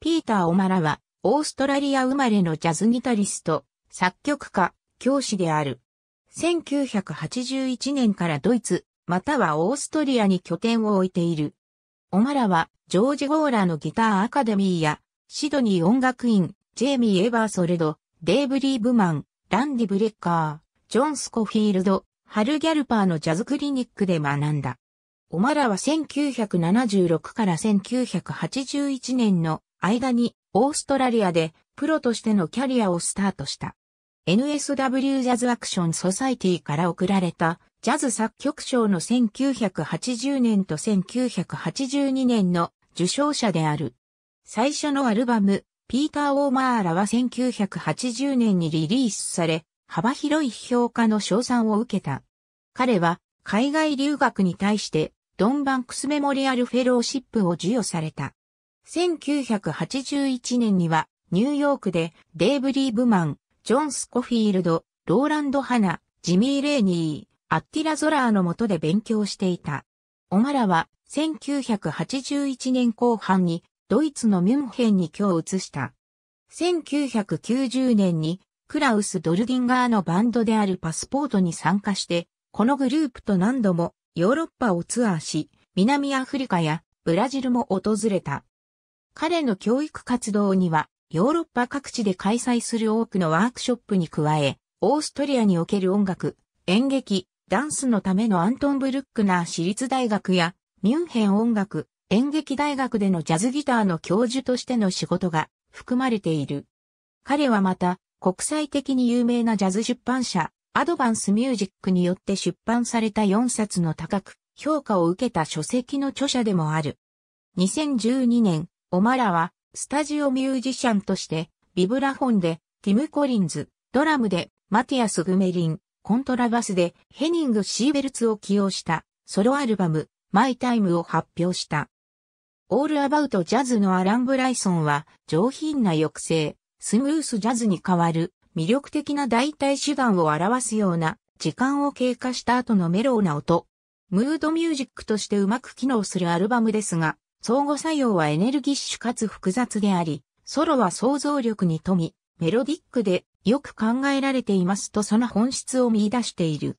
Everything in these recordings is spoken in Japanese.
ピーター・オマラは、オーストラリア生まれのジャズギタリスト、作曲家、教師である。1981年からドイツ、またはオーストリアに拠点を置いている。オマラは、ジョージ・ゴーラのギターアカデミーや、シドニー音楽院、ジェイミー・エバーソレド、デイブ・リーブマン、ランディ・ブレッカー、ジョン・スコフィールド、ハル・ギャルパーのジャズクリニックで学んだ。オマラは1976から1981年の間にオーストラリアでプロとしてのキャリアをスタートした。NSW ジャズアクションソサイティから贈られたジャズ作曲賞の1980年と1982年の受賞者である。最初のアルバム、ピーター・オーマーラは1980年にリリースされ、幅広い評価の賞賛を受けた。彼は海外留学に対してドンバンクスメモリアルフェローシップを授与された。1981年には、ニューヨークでデイブ・リーブマン、ジョン・スコフィールド、ローランド・ハナ、ジミー・レーニー、アッティラ・ゾラーの下で勉強していた。オマラは1981年後半にドイツのミュンヘンに今日移した。1990年にクラウス・ドルディンガーのバンドであるパスポートに参加して、このグループと何度もヨーロッパをツアーし、南アフリカやブラジルも訪れた。彼の教育活動には、ヨーロッパ各地で開催する多くのワークショップに加え、オーストリアにおける音楽、演劇、ダンスのためのアントン・ブルックナー私立大学や、ミュンヘン音楽、演劇大学でのジャズギターの教授としての仕事が含まれている。彼はまた、国際的に有名なジャズ出版社、アドバンスミュージックによって出版された4冊の高く評価を受けた書籍の著者でもある。2012年、オマラは、スタジオミュージシャンとして、ビブラフォンで、ティム・コリンズ、ドラムで、マティアス・グメリン、コントラバスで、ヘニング・シーベルツを起用した、ソロアルバム、マイ・タイムを発表した。オール・アバウト・ジャズのアラン・ブライソンは、上品な抑制、スムース・ジャズに代わる、魅力的な代替手段を表すような、時間を経過した後のメローな音。ムードミュージックとしてうまく機能するアルバムですが、相互作用はエネルギッシュかつ複雑であり、ソロは想像力に富み、メロディックでよく考えられていますとその本質を見出している。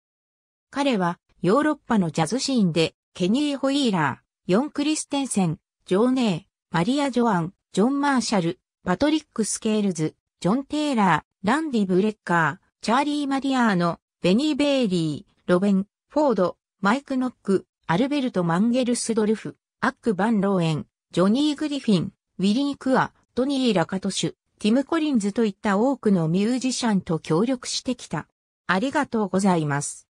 彼はヨーロッパのジャズシーンでケニー・ホイーラー、ヨン・クリステンセン、ジョーネー、マリア・ジョアン、ジョン・マーシャル、パトリック・スケールズ、ジョン・テイラー、ランディ・ブレッカー、チャーリー・マリアーノ、ベニー・ベイリー、ロベン、フォード、マイク・ノック、アルベルト・マンゲルスドルフ、アック・バン・ローエン、ジョニー・グリフィン、ウィリー・クア、トニー・ラカトシュ、ティム・コリンズといった多くのミュージシャンと協力してきた。ありがとうございます。